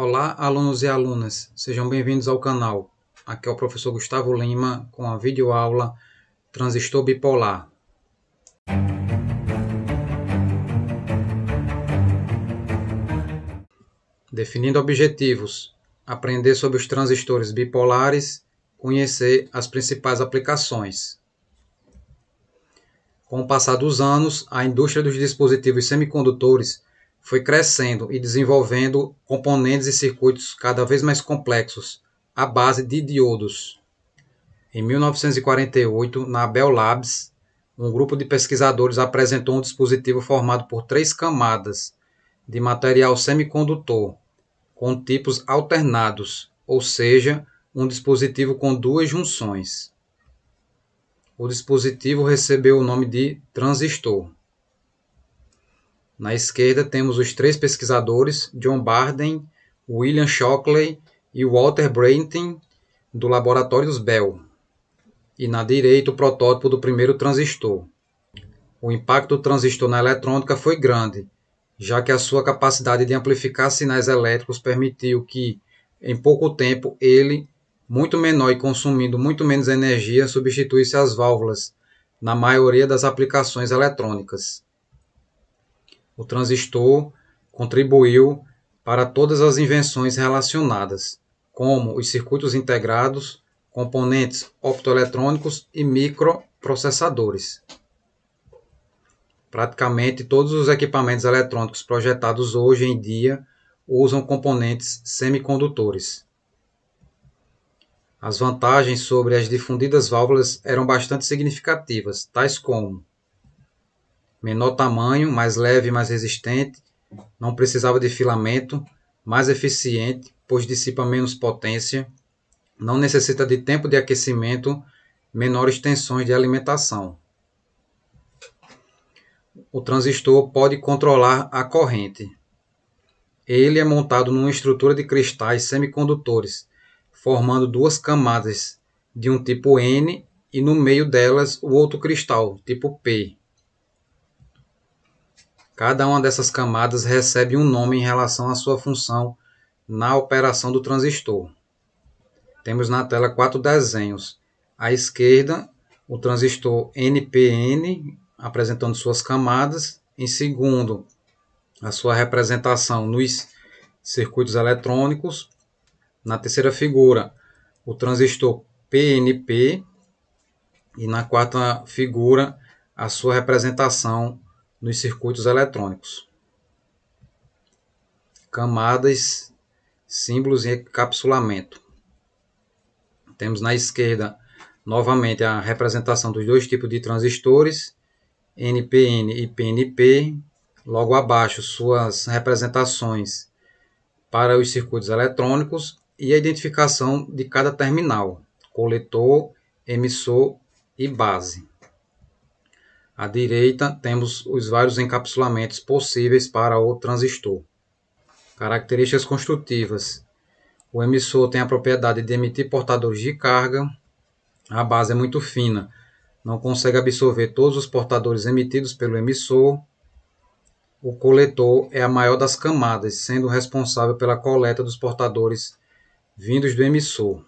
Olá, alunos e alunas, sejam bem-vindos ao canal. Aqui é o professor Gustavo Lima com a videoaula Transistor Bipolar. Definindo objetivos: aprender sobre os transistores bipolares, conhecer as principais aplicações. Com o passar dos anos, a indústria dos dispositivos semicondutores foi crescendo e desenvolvendo componentes e circuitos cada vez mais complexos, à base de diodos. Em 1948, na Bell Labs, um grupo de pesquisadores apresentou um dispositivo formado por três camadas de material semicondutor, com tipos alternados, ou seja, um dispositivo com duas junções. O dispositivo recebeu o nome de transistor. Na esquerda temos os três pesquisadores John Barden, William Shockley e Walter Brayton do laboratório dos Bell. E na direita o protótipo do primeiro transistor. O impacto do transistor na eletrônica foi grande, já que a sua capacidade de amplificar sinais elétricos permitiu que, em pouco tempo, ele, muito menor e consumindo muito menos energia, substituísse as válvulas na maioria das aplicações eletrônicas o transistor contribuiu para todas as invenções relacionadas, como os circuitos integrados, componentes optoeletrônicos e microprocessadores. Praticamente todos os equipamentos eletrônicos projetados hoje em dia usam componentes semicondutores. As vantagens sobre as difundidas válvulas eram bastante significativas, tais como menor tamanho, mais leve e mais resistente, não precisava de filamento, mais eficiente, pois dissipa menos potência, não necessita de tempo de aquecimento, menores tensões de alimentação. O transistor pode controlar a corrente. Ele é montado numa estrutura de cristais semicondutores, formando duas camadas de um tipo N e no meio delas o outro cristal, tipo P, Cada uma dessas camadas recebe um nome em relação à sua função na operação do transistor. Temos na tela quatro desenhos. À esquerda, o transistor NPN apresentando suas camadas. Em segundo, a sua representação nos circuitos eletrônicos. Na terceira figura, o transistor PNP. E na quarta figura, a sua representação nos circuitos eletrônicos. Camadas, símbolos e encapsulamento. Temos na esquerda, novamente, a representação dos dois tipos de transistores, NPN e PNP. Logo abaixo, suas representações para os circuitos eletrônicos e a identificação de cada terminal, coletor, emissor e base. À direita, temos os vários encapsulamentos possíveis para o transistor. Características construtivas. O emissor tem a propriedade de emitir portadores de carga. A base é muito fina, não consegue absorver todos os portadores emitidos pelo emissor. O coletor é a maior das camadas, sendo responsável pela coleta dos portadores vindos do emissor.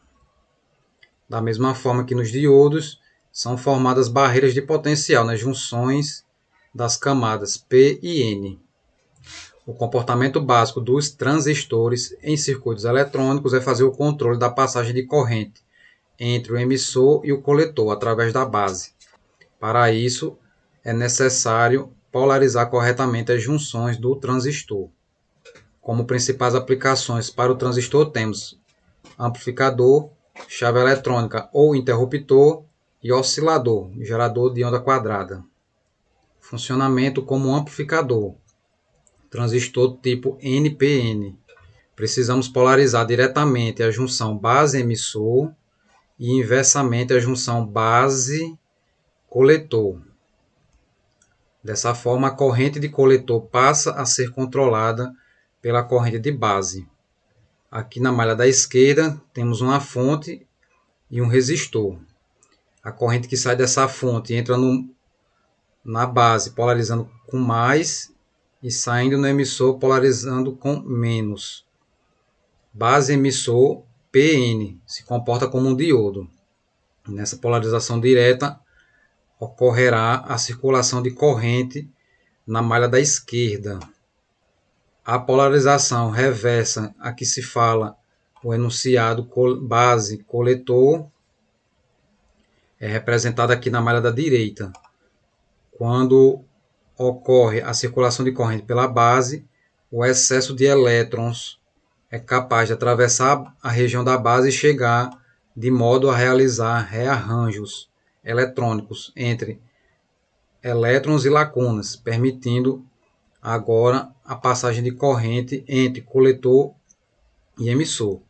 Da mesma forma que nos diodos, são formadas barreiras de potencial nas né? junções das camadas P e N. O comportamento básico dos transistores em circuitos eletrônicos é fazer o controle da passagem de corrente entre o emissor e o coletor através da base. Para isso, é necessário polarizar corretamente as junções do transistor. Como principais aplicações para o transistor temos amplificador, chave eletrônica ou interruptor e oscilador, gerador de onda quadrada. Funcionamento como amplificador, transistor tipo NPN. Precisamos polarizar diretamente a junção base-emissor e inversamente a junção base-coletor. Dessa forma, a corrente de coletor passa a ser controlada pela corrente de base. Aqui na malha da esquerda temos uma fonte e um resistor a corrente que sai dessa fonte entra no, na base polarizando com mais e saindo no emissor polarizando com menos. Base emissor PN se comporta como um diodo. Nessa polarização direta ocorrerá a circulação de corrente na malha da esquerda. A polarização reversa a que se fala o enunciado base coletor é representada aqui na malha da direita. Quando ocorre a circulação de corrente pela base, o excesso de elétrons é capaz de atravessar a região da base e chegar de modo a realizar rearranjos eletrônicos entre elétrons e lacunas, permitindo agora a passagem de corrente entre coletor e emissor.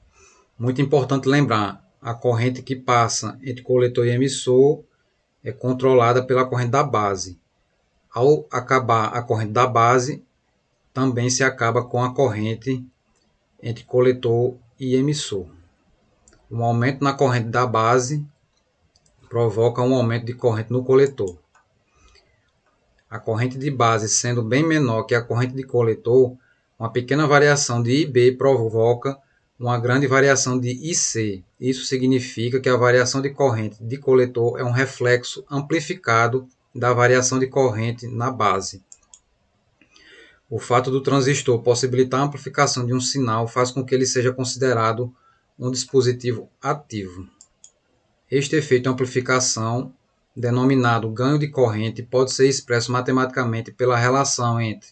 Muito importante lembrar, a corrente que passa entre coletor e emissor é controlada pela corrente da base. Ao acabar a corrente da base, também se acaba com a corrente entre coletor e emissor. Um aumento na corrente da base provoca um aumento de corrente no coletor. A corrente de base sendo bem menor que a corrente de coletor, uma pequena variação de IB provoca uma grande variação de IC. Isso significa que a variação de corrente de coletor é um reflexo amplificado da variação de corrente na base. O fato do transistor possibilitar a amplificação de um sinal faz com que ele seja considerado um dispositivo ativo. Este efeito de amplificação, denominado ganho de corrente, pode ser expresso matematicamente pela relação entre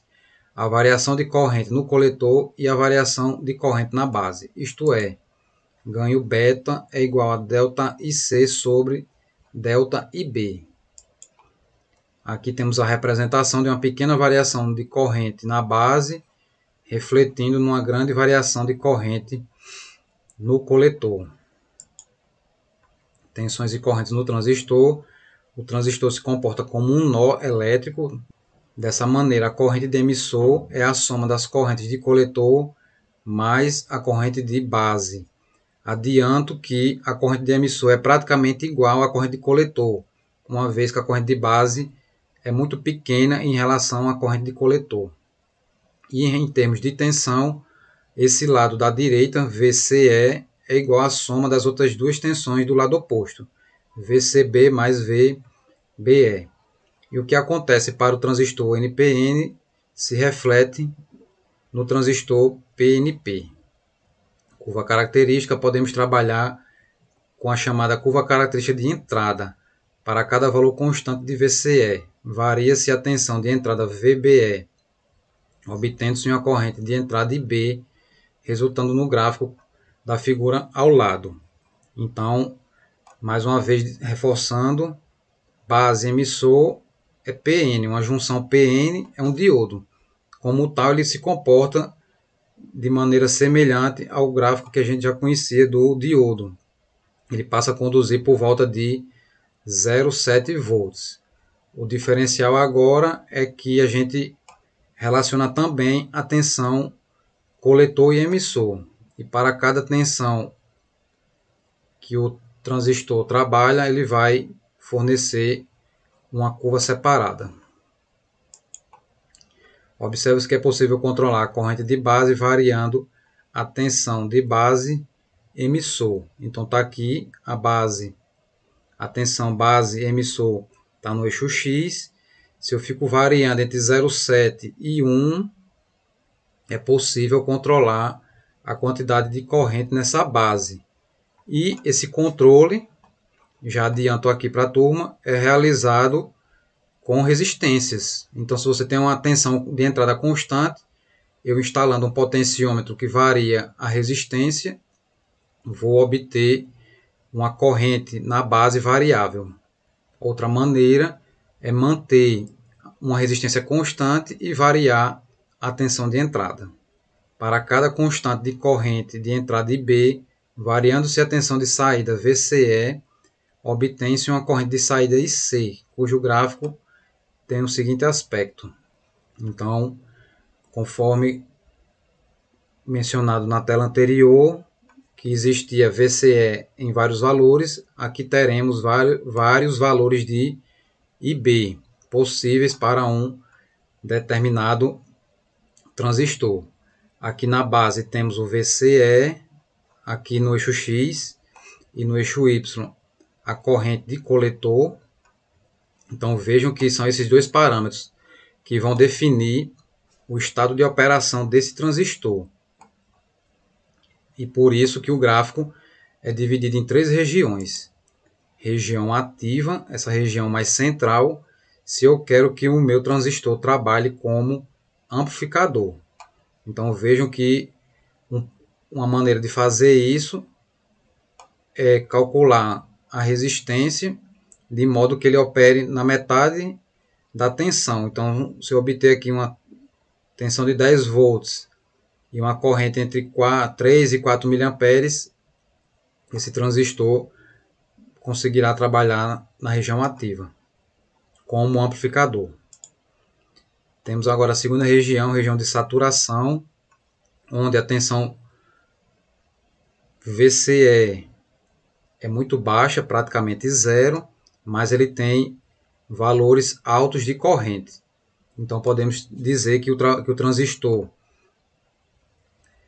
a variação de corrente no coletor e a variação de corrente na base, isto é, ganho beta é igual a delta IC sobre delta IB. Aqui temos a representação de uma pequena variação de corrente na base, refletindo numa grande variação de corrente no coletor. Tensões e correntes no transistor. O transistor se comporta como um nó elétrico, Dessa maneira, a corrente de emissor é a soma das correntes de coletor mais a corrente de base. Adianto que a corrente de emissor é praticamente igual à corrente de coletor, uma vez que a corrente de base é muito pequena em relação à corrente de coletor. E em termos de tensão, esse lado da direita, VCE, é igual à soma das outras duas tensões do lado oposto, VCB mais VBE e o que acontece para o transistor NPN se reflete no transistor PNP. Curva característica, podemos trabalhar com a chamada curva característica de entrada para cada valor constante de VCE. Varia-se a tensão de entrada VBE, obtendo-se uma corrente de entrada IB, resultando no gráfico da figura ao lado. Então, mais uma vez reforçando, base emissor é PN. Uma junção PN é um diodo. Como tal, ele se comporta de maneira semelhante ao gráfico que a gente já conhecia do diodo. Ele passa a conduzir por volta de 0,7 volts. O diferencial agora é que a gente relaciona também a tensão coletor e emissor. E para cada tensão que o transistor trabalha, ele vai fornecer uma curva separada. Observe que é possível controlar a corrente de base variando a tensão de base emissor. Então está aqui a base, a tensão base emissor está no eixo X. Se eu fico variando entre 0,7 e 1, é possível controlar a quantidade de corrente nessa base. E esse controle já adianto aqui para a turma, é realizado com resistências. Então, se você tem uma tensão de entrada constante, eu instalando um potenciômetro que varia a resistência, vou obter uma corrente na base variável. Outra maneira é manter uma resistência constante e variar a tensão de entrada. Para cada constante de corrente de entrada IB, variando-se a tensão de saída VCE, obtém-se uma corrente de saída IC, cujo gráfico tem o seguinte aspecto. Então, conforme mencionado na tela anterior, que existia VCE em vários valores, aqui teremos vários valores de IB possíveis para um determinado transistor. Aqui na base temos o VCE, aqui no eixo X e no eixo Y a corrente de coletor. Então vejam que são esses dois parâmetros que vão definir o estado de operação desse transistor. E por isso que o gráfico é dividido em três regiões. Região ativa, essa região mais central, se eu quero que o meu transistor trabalhe como amplificador. Então vejam que uma maneira de fazer isso é calcular a resistência de modo que ele opere na metade da tensão. Então, se eu obter aqui uma tensão de 10 volts e uma corrente entre 4, 3 e 4 miliamperes, esse transistor conseguirá trabalhar na região ativa como um amplificador. Temos agora a segunda região, região de saturação, onde a tensão VCE é muito baixa, praticamente zero, mas ele tem valores altos de corrente. Então podemos dizer que o, que o transistor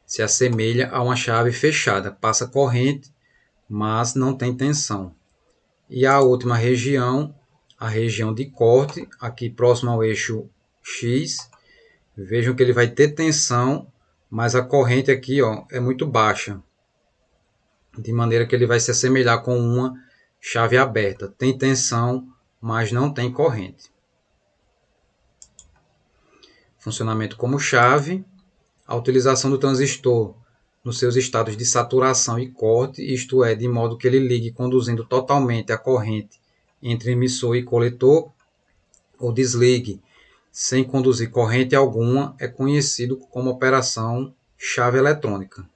se assemelha a uma chave fechada, passa corrente, mas não tem tensão. E a última região, a região de corte, aqui próximo ao eixo X, vejam que ele vai ter tensão, mas a corrente aqui ó, é muito baixa, de maneira que ele vai se assemelhar com uma chave aberta. Tem tensão, mas não tem corrente. Funcionamento como chave, a utilização do transistor nos seus estados de saturação e corte, isto é, de modo que ele ligue conduzindo totalmente a corrente entre emissor e coletor, ou desligue sem conduzir corrente alguma, é conhecido como operação chave eletrônica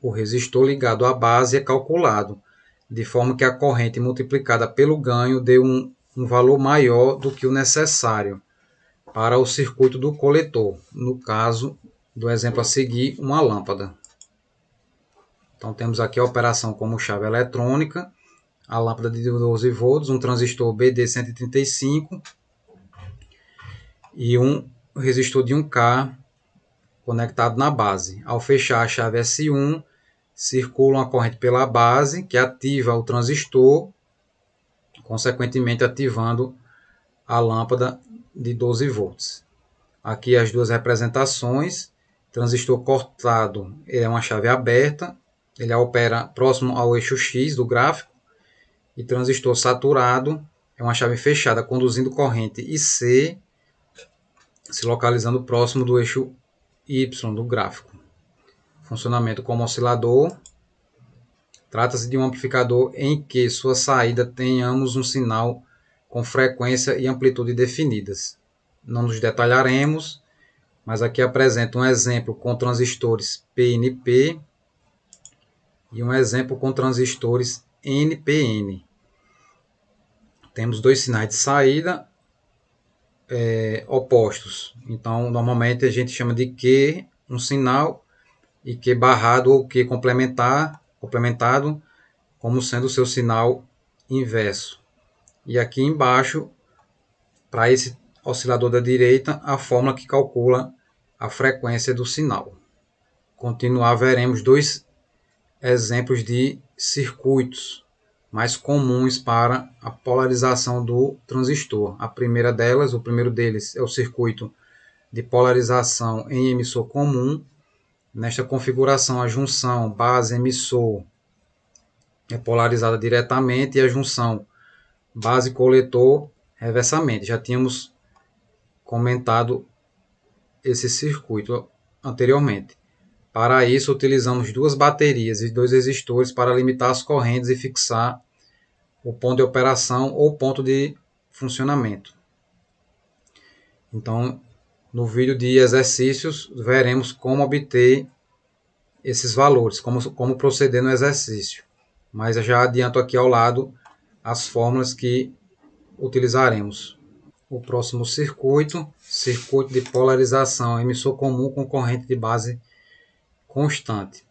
o resistor ligado à base é calculado, de forma que a corrente multiplicada pelo ganho dê um, um valor maior do que o necessário para o circuito do coletor, no caso do exemplo a seguir, uma lâmpada. Então temos aqui a operação como chave eletrônica, a lâmpada de 12 volts, um transistor BD135 e um resistor de 1K conectado na base. Ao fechar a chave S1, circula uma corrente pela base que ativa o transistor, consequentemente ativando a lâmpada de 12 volts. Aqui as duas representações, transistor cortado é uma chave aberta, ele opera próximo ao eixo X do gráfico, e transistor saturado é uma chave fechada conduzindo corrente IC, se localizando próximo do eixo Y do gráfico funcionamento como oscilador. Trata-se de um amplificador em que sua saída tenhamos um sinal com frequência e amplitude definidas. Não nos detalharemos, mas aqui apresento um exemplo com transistores PNP e um exemplo com transistores NPN. Temos dois sinais de saída é, opostos. Então, normalmente a gente chama de Q um sinal e Q barrado ou Q complementar, complementado como sendo o seu sinal inverso. E aqui embaixo, para esse oscilador da direita, a fórmula que calcula a frequência do sinal. Continuar, veremos dois exemplos de circuitos mais comuns para a polarização do transistor. A primeira delas, o primeiro deles é o circuito de polarização em emissor comum Nesta configuração, a junção base-emissor é polarizada diretamente e a junção base-coletor reversamente. Já tínhamos comentado esse circuito anteriormente. Para isso, utilizamos duas baterias e dois resistores para limitar as correntes e fixar o ponto de operação ou ponto de funcionamento. Então, no vídeo de exercícios, veremos como obter esses valores, como, como proceder no exercício. Mas já adianto aqui ao lado as fórmulas que utilizaremos. O próximo circuito, circuito de polarização emissor comum com corrente de base constante.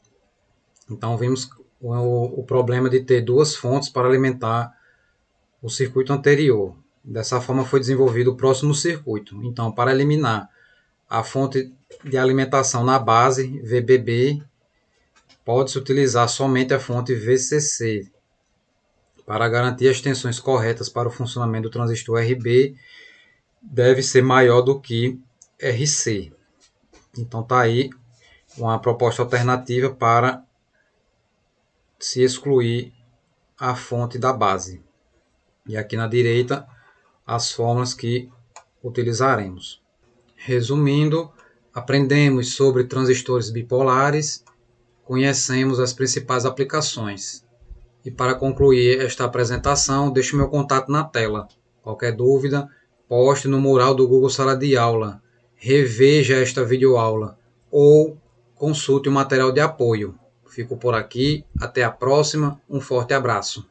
Então vimos o, o problema de ter duas fontes para alimentar o circuito anterior. Dessa forma foi desenvolvido o próximo circuito. Então, para eliminar a fonte de alimentação na base VBB, pode-se utilizar somente a fonte VCC para garantir as tensões corretas para o funcionamento do transistor RB deve ser maior do que RC. Então está aí uma proposta alternativa para se excluir a fonte da base. E aqui na direita as formas que utilizaremos. Resumindo, aprendemos sobre transistores bipolares, conhecemos as principais aplicações. E para concluir esta apresentação, deixe meu contato na tela. Qualquer dúvida, poste no mural do Google Sala de Aula, reveja esta videoaula ou consulte o material de apoio. Fico por aqui, até a próxima, um forte abraço.